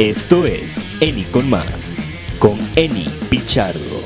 Esto es Eni con más, con Eni Pichardo.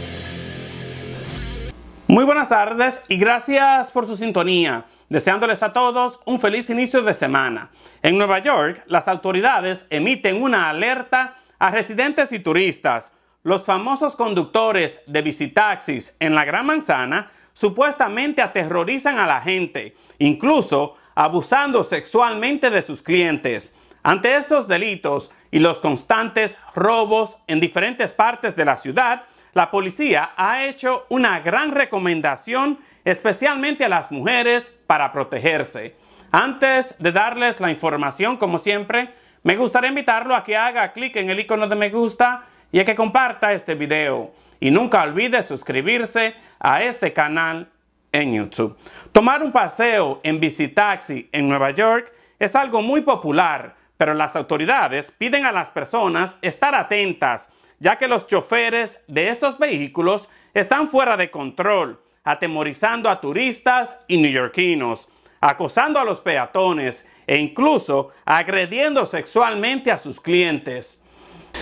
Muy buenas tardes y gracias por su sintonía. Deseándoles a todos un feliz inicio de semana. En Nueva York, las autoridades emiten una alerta a residentes y turistas. Los famosos conductores de visitaxis en la Gran Manzana supuestamente aterrorizan a la gente, incluso abusando sexualmente de sus clientes. Ante estos delitos y los constantes robos en diferentes partes de la ciudad, la policía ha hecho una gran recomendación especialmente a las mujeres para protegerse. Antes de darles la información, como siempre, me gustaría invitarlo a que haga clic en el icono de me gusta y a que comparta este video. Y nunca olvide suscribirse a este canal en YouTube. Tomar un paseo en bicitaxi en Nueva York es algo muy popular pero las autoridades piden a las personas estar atentas, ya que los choferes de estos vehículos están fuera de control, atemorizando a turistas y neoyorquinos, acosando a los peatones e incluso agrediendo sexualmente a sus clientes.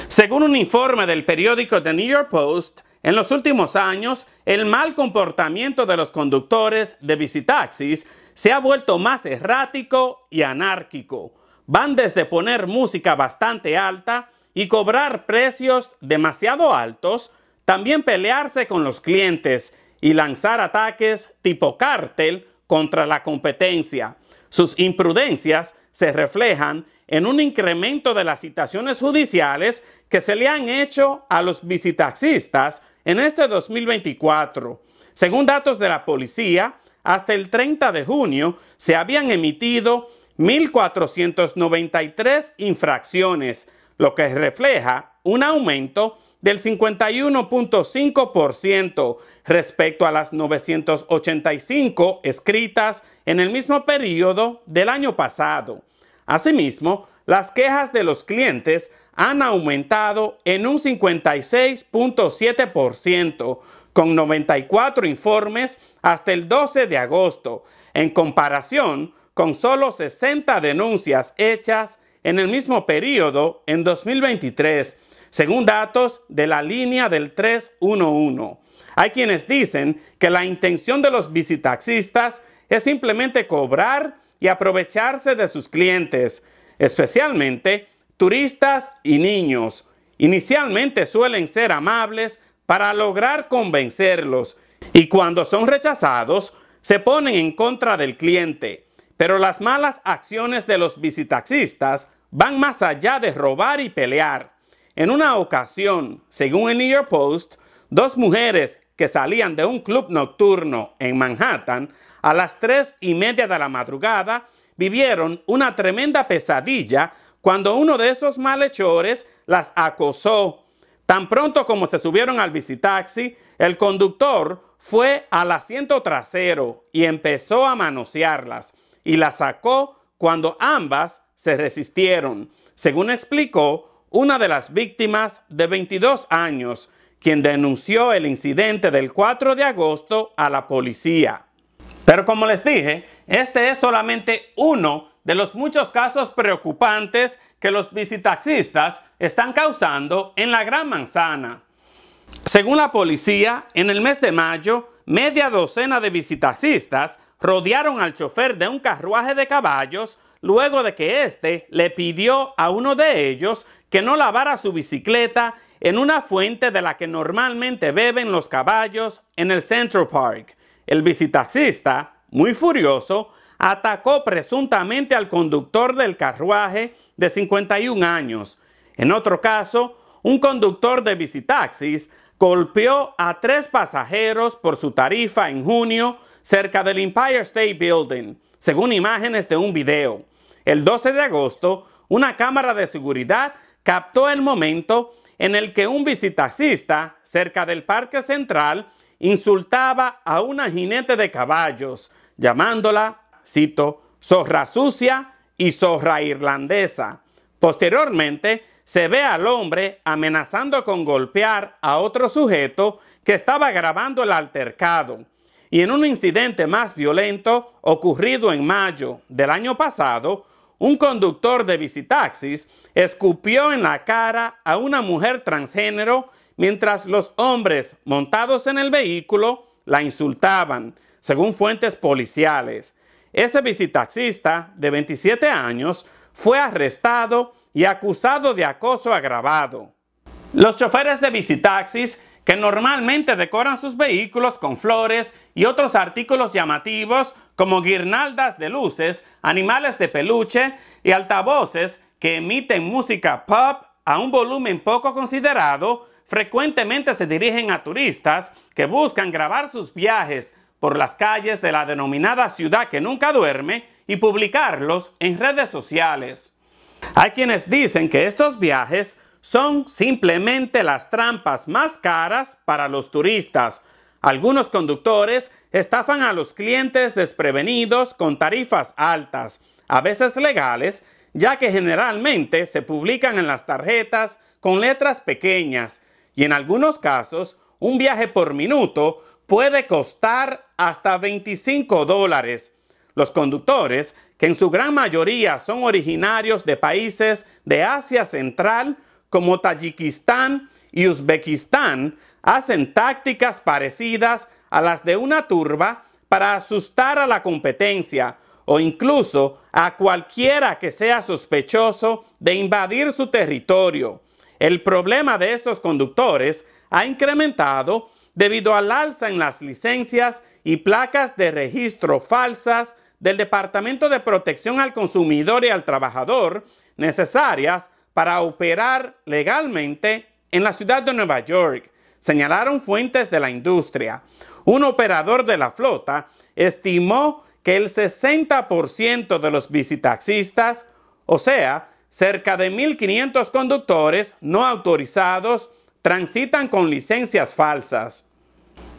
Según un informe del periódico The New York Post, en los últimos años, el mal comportamiento de los conductores de visitaxis se ha vuelto más errático y anárquico van desde poner música bastante alta y cobrar precios demasiado altos, también pelearse con los clientes y lanzar ataques tipo cártel contra la competencia. Sus imprudencias se reflejan en un incremento de las citaciones judiciales que se le han hecho a los visitaxistas en este 2024. Según datos de la policía, hasta el 30 de junio se habían emitido 1.493 infracciones, lo que refleja un aumento del 51.5% respecto a las 985 escritas en el mismo periodo del año pasado. Asimismo, las quejas de los clientes han aumentado en un 56.7%, con 94 informes hasta el 12 de agosto, en comparación con con solo 60 denuncias hechas en el mismo periodo en 2023, según datos de la línea del 311. Hay quienes dicen que la intención de los visitaxistas es simplemente cobrar y aprovecharse de sus clientes, especialmente turistas y niños. Inicialmente suelen ser amables para lograr convencerlos y cuando son rechazados se ponen en contra del cliente. Pero las malas acciones de los visitaxistas van más allá de robar y pelear. En una ocasión, según el New York Post, dos mujeres que salían de un club nocturno en Manhattan a las tres y media de la madrugada vivieron una tremenda pesadilla cuando uno de esos malhechores las acosó. Tan pronto como se subieron al visitaxi, el conductor fue al asiento trasero y empezó a manosearlas y la sacó cuando ambas se resistieron, según explicó una de las víctimas de 22 años, quien denunció el incidente del 4 de agosto a la policía. Pero como les dije, este es solamente uno de los muchos casos preocupantes que los visitaxistas están causando en la Gran Manzana. Según la policía, en el mes de mayo, media docena de visitaxistas rodearon al chofer de un carruaje de caballos luego de que éste le pidió a uno de ellos que no lavara su bicicleta en una fuente de la que normalmente beben los caballos en el Central Park. El bicitaxista, muy furioso, atacó presuntamente al conductor del carruaje de 51 años. En otro caso, un conductor de bicitaxis golpeó a tres pasajeros por su tarifa en junio cerca del Empire State Building, según imágenes de un video. El 12 de agosto, una cámara de seguridad captó el momento en el que un visitacista cerca del Parque Central insultaba a una jinete de caballos, llamándola, cito, zorra sucia y zorra irlandesa. Posteriormente, se ve al hombre amenazando con golpear a otro sujeto que estaba grabando el altercado. Y en un incidente más violento ocurrido en mayo del año pasado, un conductor de visitaxis escupió en la cara a una mujer transgénero mientras los hombres montados en el vehículo la insultaban, según fuentes policiales. Ese visitaxista de 27 años fue arrestado y acusado de acoso agravado. Los choferes de visitaxis que normalmente decoran sus vehículos con flores y otros artículos llamativos como guirnaldas de luces, animales de peluche y altavoces que emiten música pop a un volumen poco considerado, frecuentemente se dirigen a turistas que buscan grabar sus viajes por las calles de la denominada ciudad que nunca duerme y publicarlos en redes sociales. Hay quienes dicen que estos viajes son simplemente las trampas más caras para los turistas. Algunos conductores estafan a los clientes desprevenidos con tarifas altas, a veces legales, ya que generalmente se publican en las tarjetas con letras pequeñas y en algunos casos un viaje por minuto puede costar hasta 25 dólares. Los conductores, que en su gran mayoría son originarios de países de Asia Central, como Tayikistán y Uzbekistán hacen tácticas parecidas a las de una turba para asustar a la competencia o incluso a cualquiera que sea sospechoso de invadir su territorio. El problema de estos conductores ha incrementado debido al alza en las licencias y placas de registro falsas del Departamento de Protección al Consumidor y al Trabajador necesarias para operar legalmente en la ciudad de Nueva York, señalaron fuentes de la industria. Un operador de la flota estimó que el 60% de los visitaxistas, o sea, cerca de 1.500 conductores no autorizados, transitan con licencias falsas.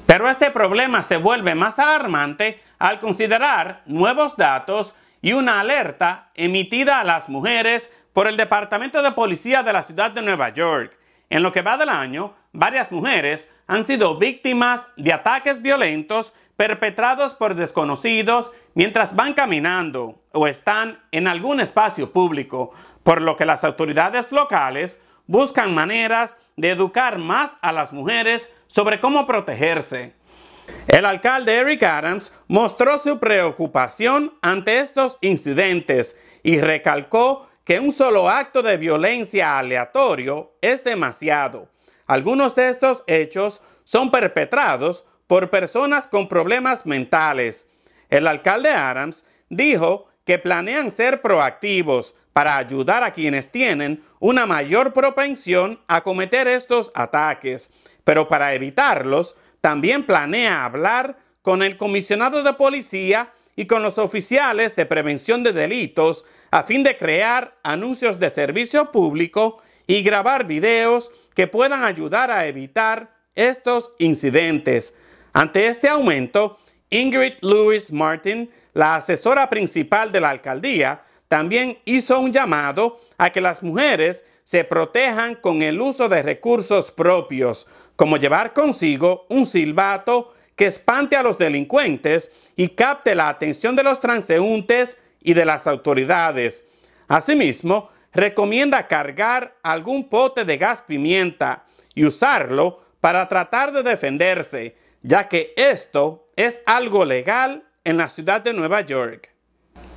Pero este problema se vuelve más alarmante al considerar nuevos datos y una alerta emitida a las mujeres por el Departamento de Policía de la Ciudad de Nueva York. En lo que va del año, varias mujeres han sido víctimas de ataques violentos perpetrados por desconocidos mientras van caminando o están en algún espacio público, por lo que las autoridades locales buscan maneras de educar más a las mujeres sobre cómo protegerse. El alcalde Eric Adams mostró su preocupación ante estos incidentes y recalcó que un solo acto de violencia aleatorio es demasiado. Algunos de estos hechos son perpetrados por personas con problemas mentales. El alcalde Adams dijo que planean ser proactivos para ayudar a quienes tienen una mayor propensión a cometer estos ataques, pero para evitarlos también planea hablar con el comisionado de policía y con los oficiales de prevención de delitos a fin de crear anuncios de servicio público y grabar videos que puedan ayudar a evitar estos incidentes. Ante este aumento, Ingrid Lewis Martin, la asesora principal de la alcaldía, también hizo un llamado a que las mujeres se protejan con el uso de recursos propios, como llevar consigo un silbato que espante a los delincuentes y capte la atención de los transeúntes y de las autoridades. Asimismo, recomienda cargar algún pote de gas pimienta y usarlo para tratar de defenderse, ya que esto es algo legal en la ciudad de Nueva York.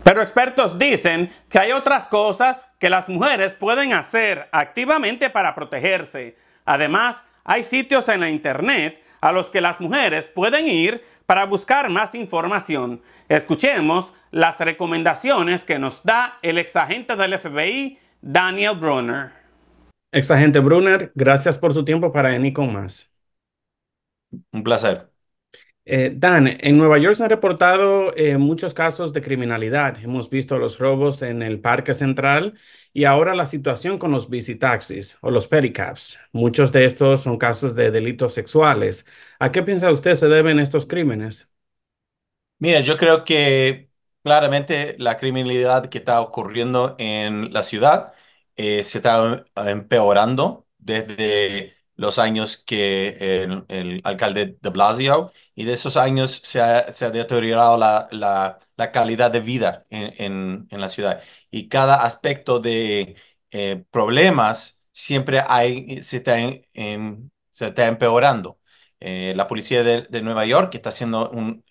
Pero expertos dicen que hay otras cosas que las mujeres pueden hacer activamente para protegerse. Además, hay sitios en la internet a los que las mujeres pueden ir para buscar más información. Escuchemos las recomendaciones que nos da el exagente del FBI, Daniel Brunner. Exagente Brunner, gracias por su tiempo para Eni con más. Un placer. Eh, Dan, en Nueva York se han reportado eh, muchos casos de criminalidad. Hemos visto los robos en el Parque Central y ahora la situación con los visitaxis o los pericaps. Muchos de estos son casos de delitos sexuales. ¿A qué piensa usted se deben estos crímenes? Mira, yo creo que claramente la criminalidad que está ocurriendo en la ciudad eh, se está ah, empeorando desde los años que el, alcalde de Blasio y de esos años se ha, deteriorado la, calidad de vida en, la ciudad. Y cada aspecto de eh, problemas siempre hay, se, está se está empeorando. Eh, la policía de, Nueva York está haciendo un,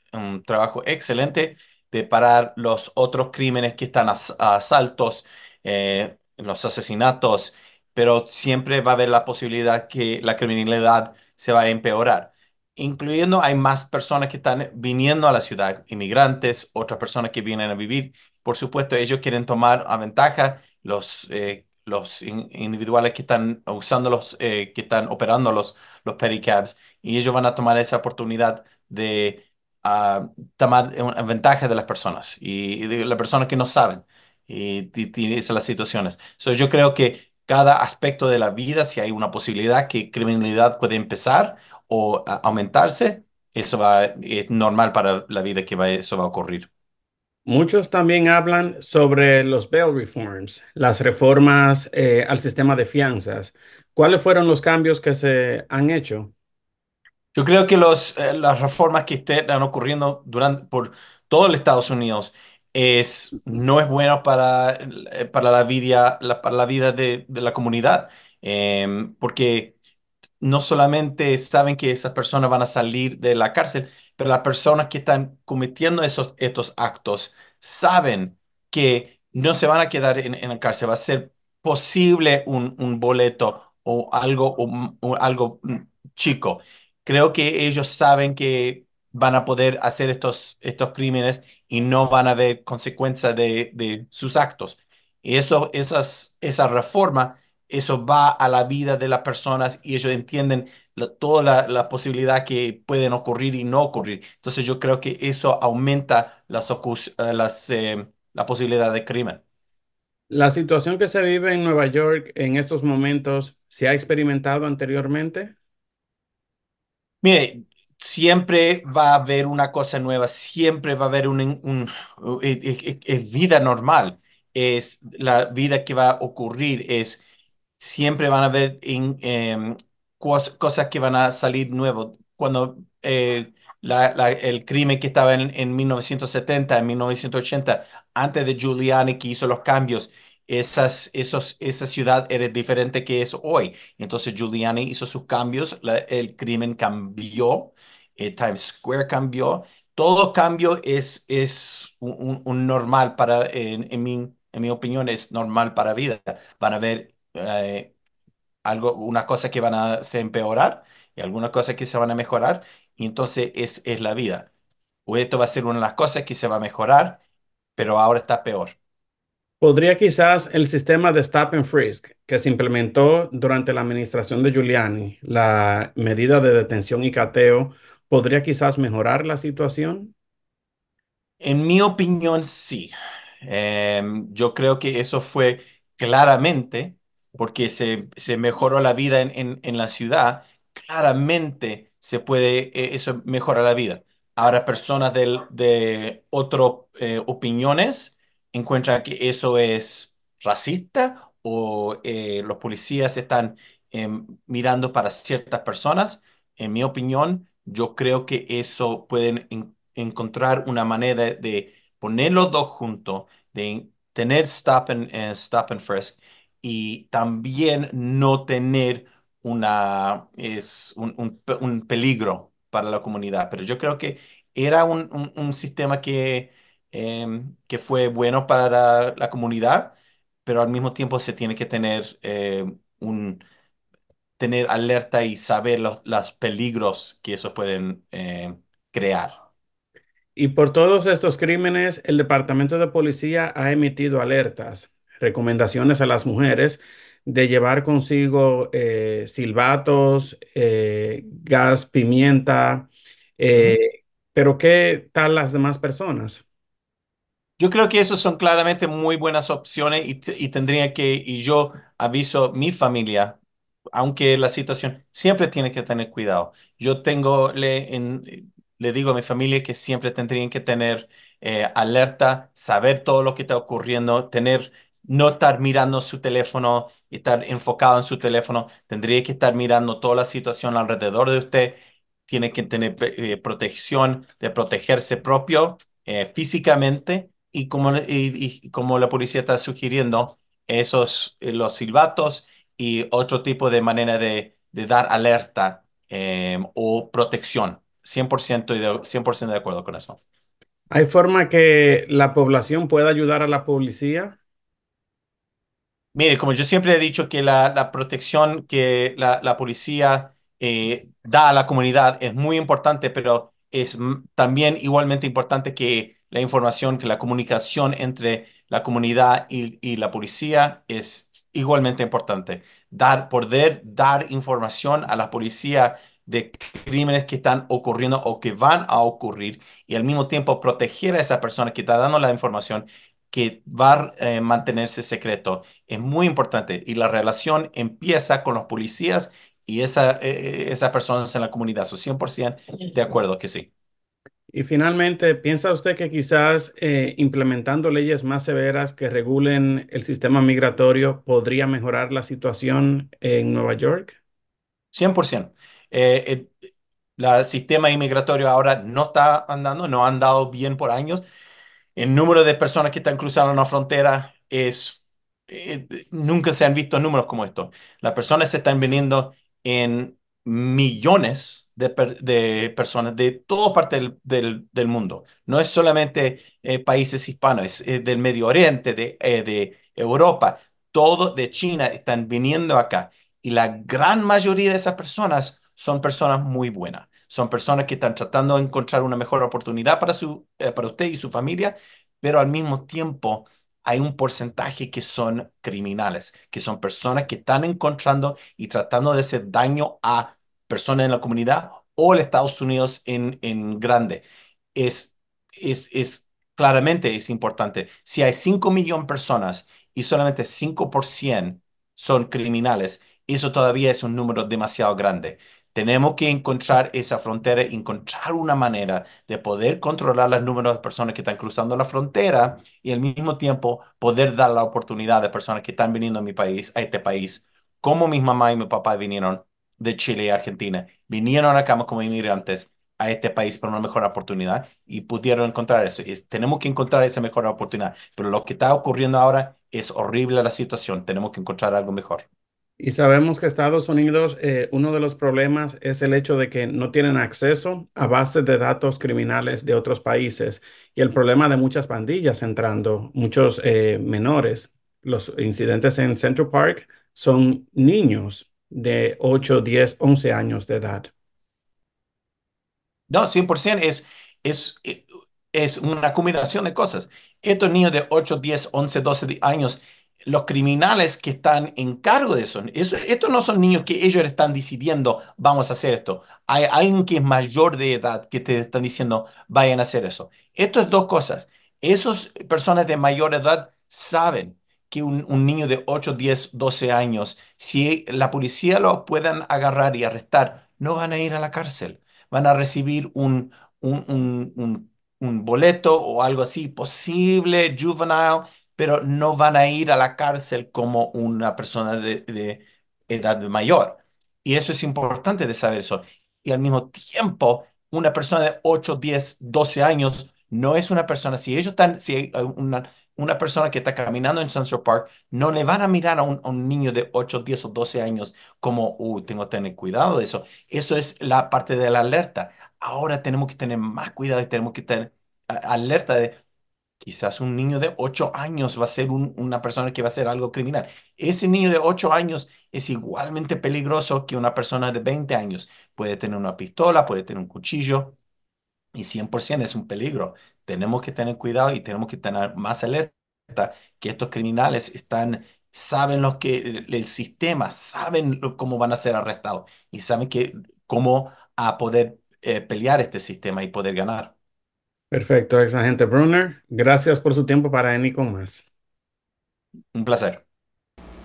trabajo excelente de parar los otros crímenes que están asaltos, eh, los asesinatos, pero siempre va a haber la posibilidad que la criminalidad se va a empeorar. Incluyendo hay más personas que están viniendo a la ciudad, inmigrantes, otras personas que vienen a vivir. Por supuesto, ellos quieren tomar a ventaja los, eh, los individuales que están usando los, eh, que están operando los, los pedicabs y ellos van a tomar esa oportunidad de ah, tomar ventaja de las personas y, de las personas que no saben y, y, las situaciones. yo creo que cada aspecto de la vida, si hay una posibilidad que criminalidad puede empezar o aumentarse, eso va, es normal para la vida que va, eso va a ocurrir. Muchos también hablan sobre los bail reforms, las reformas eh, al sistema de fianzas. ¿Cuáles fueron los cambios que se han hecho? Yo creo que los, eh, las reformas que están ocurriendo durante, por todo el Estados Unidos es, no es bueno para, eh, para la vida, la, para la vida de, la comunidad, em, porque no solamente saben que esas personas van a salir de la cárcel, pero las personas que están cometiendo esos, estos actos saben que no se van a quedar en, la cárcel, va a ser posible un, boleto o algo, o algo mm, chico. Creo que ellos saben que van a poder hacer estos, estos crímenes y no van a haber consecuencias de, de, sus actos. Y eso, esas, esa reforma, eso va a la vida de las personas y ellos entienden toda la, posibilidad que pueden ocurrir y no ocurrir. Entonces yo creo que eso aumenta las, eh, las eh, la posibilidad de crimen. ¿La situación que se vive en Nueva York en estos momentos se ha experimentado anteriormente? Mire, siempre va a haber una cosa nueva, siempre va a haber una e, e, e, vida normal, es la vida que va a ocurrir, es siempre van a haber em, cosas que van a salir nuevas. Cuando eh, el crimen que estaba en, en 1970, en 1980, antes de Giuliani que hizo los cambios, esas, esos, esa ciudad era diferente que es hoy. Entonces Giuliani hizo sus cambios, el crimen cambió eh, Times Square cambió. Todo cambio es, es un, normal para, en, en, mi, en mi opinión, es normal para vida. Van a ver eh, algo, unas cosas que van a se empeorar y algunas cosas que se van a mejorar. Y entonces es, es la vida. O esto va a ser una de las cosas que se va a mejorar, pero ahora está peor. Podría quizás el sistema de stop and frisk que se implementó durante la administración de Giuliani, la medida de detención y cateo, ¿Podría quizás mejorar la situación? En mi opinión, sí. Em, yo creo que eso fue claramente porque se, se mejoró la vida en, en, la ciudad. Claramente se puede, e, eso mejora la vida. Ahora personas del, de otras eh, opiniones encuentran que eso es racista o eh, los policías están em, mirando para ciertas personas. En mi opinión, yo creo que eso pueden encontrar una manera de, poner los dos juntos, de tener stop and, eh, stop and frisk y también no tener una, es un, peligro para la comunidad. Pero yo creo que era un, sistema que, em, que fue bueno para la, comunidad, pero al mismo tiempo se tiene que tener eh, un tener alerta y saber los, peligros que eso pueden eh, crear. Y por todos estos crímenes, el Departamento de Policía ha emitido alertas, recomendaciones a las mujeres de llevar consigo eh, silbatos, eh, gas, pimienta, pero ¿qué tal las demás personas? Yo creo que esas son claramente muy buenas opciones y, y, tendría que, y yo aviso a mi familia aunque la situación, siempre tiene que tener cuidado. Yo tengo, le, le digo a mi familia que siempre tendrían que tener eh, alerta, saber todo lo que está ocurriendo, tener, no estar mirando su teléfono estar enfocado en su teléfono. Tendría que estar mirando toda la situación alrededor de usted. Tiene que tener eh, protección, de protegerse propio eh, físicamente y como, y como la policía está sugiriendo, esos, los silbatos y otro tipo de manera de, dar alerta eh, o protección. 100%, de, 100 de acuerdo con eso. ¿Hay forma que la población pueda ayudar a la policía? Mire, como yo siempre he dicho que la, protección que la, policía eh, da a la comunidad es muy importante, pero es también igualmente importante que la información, que la comunicación entre la comunidad y, y la policía es igualmente importante, dar, poder dar información a la policía de crímenes que están ocurriendo o que van a ocurrir y al mismo tiempo proteger a esa persona que está dando la información que va a eh, mantenerse secreto. Es muy importante y la relación empieza con los policías y esa, eh, eh, esas personas en la comunidad. So, 100% de acuerdo que sí. Y finalmente, ¿piensa usted que quizás eh, implementando leyes más severas que regulen el sistema migratorio podría mejorar la situación en Nueva York? 100%. Eh, el eh, sistema inmigratorio ahora no está andando, no ha andado bien por años. El número de personas que están cruzando la frontera es... Eh, nunca se han visto números como estos. Las personas se están viniendo en millones de, personas de toda parte del, mundo. No es solamente eh, países hispanos, es, eh, del Medio Oriente, eh, de, Europa, todos de China están viniendo acá. Y la gran mayoría de esas personas son personas muy buenas. Son personas que están tratando de encontrar una mejor oportunidad para, su, para usted y su familia, pero al mismo tiempo hay un porcentaje que son criminales, que son personas que están encontrando y tratando de hacer daño a personas en la comunidad o el Estados Unidos en, en grande. Es, es, claramente es importante. Si hay 5 millones de personas y solamente 5% son criminales, eso todavía es un número demasiado grande. Tenemos que encontrar esa frontera, encontrar una manera de poder controlar las números de personas que están cruzando la frontera y al mismo tiempo poder dar la oportunidad a personas que están viniendo a mi país, a este país, como mis mamá y mi papá vinieron de Chile y Argentina, vinieron acá como inmigrantes a este país por una mejor oportunidad y pudieron encontrar eso. tenemos que encontrar esa mejor oportunidad, pero lo que está ocurriendo ahora es horrible la situación, tenemos que encontrar algo mejor. Y sabemos que Estados Unidos, eh, uno de los problemas es el hecho de que no tienen acceso a bases de datos criminales de otros países y el problema de muchas pandillas entrando, muchos eh, menores. Los incidentes en Central Park son niños de 8, 10, 11 años de edad. No, 100% es, es, eh, es una combinación de cosas. Estos niños de 8, 10, 11, 12 años los criminales que están en cargo de eso. eso. Estos no son niños que ellos están decidiendo, vamos a hacer esto. Hay alguien que es mayor de edad que te están diciendo, vayan a hacer eso. Esto es dos cosas. Esas personas de mayor edad saben que un, niño de 8, 10, 12 años, si la policía lo puedan agarrar y arrestar, no van a ir a la cárcel. Van a recibir un, un, un boleto o algo así, posible juvenile pero no van a ir a la cárcel como una persona de, edad mayor. Y eso es importante de saber eso. Y al mismo tiempo, una persona de 8, 10, 12 años no es una persona, si ellos están, si una, una persona que está caminando en Central Park, no le van a mirar a un, niño de 8, 10 o 12 años como, uh, tengo que tener cuidado de eso. Eso es la parte de la alerta. Ahora tenemos que tener más cuidado y tenemos que tener alerta de Quizás un niño de 8 años va a ser una persona que va a hacer algo criminal. Ese niño de 8 años es igualmente peligroso que una persona de 20 años. Puede tener una pistola, puede tener un cuchillo y 100% es un peligro. Tenemos que tener cuidado y tenemos que tener más alerta que estos criminales están saben lo que el, sistema, saben cómo van a ser arrestados y saben que cómo a poder eh, pelear este sistema y poder ganar. Perfecto, ex agente Brunner. Gracias por su tiempo para ENI más. Un placer.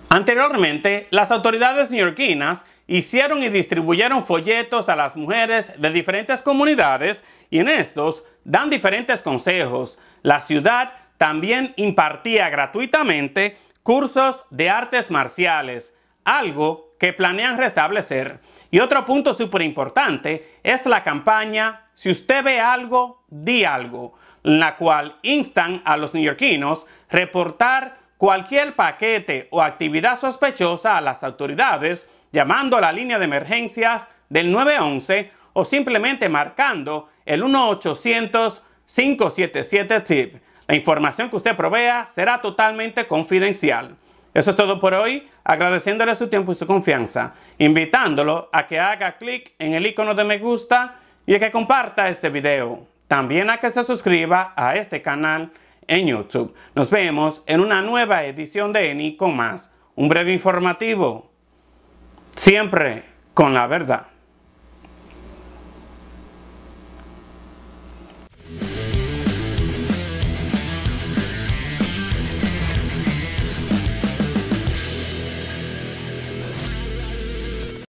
Anteriormente, las autoridades neoyorquinas hicieron y distribuyeron folletos a las mujeres de diferentes comunidades y en estos dan diferentes consejos. La ciudad también impartía gratuitamente cursos de artes marciales, algo que planean restablecer. Y otro punto súper importante es la campaña si usted ve algo, di algo, la cual instan a los neoyorquinos reportar cualquier paquete o actividad sospechosa a las autoridades llamando a la línea de emergencias del 911 o simplemente marcando el 1-800-577-TIP. La información que usted provea será totalmente confidencial. Eso es todo por hoy, agradeciéndole su tiempo y su confianza, invitándolo a que haga clic en el icono de me gusta y a que comparta este video. También a que se suscriba a este canal en YouTube. Nos vemos en una nueva edición de ENI con más. Un breve informativo. Siempre con la verdad.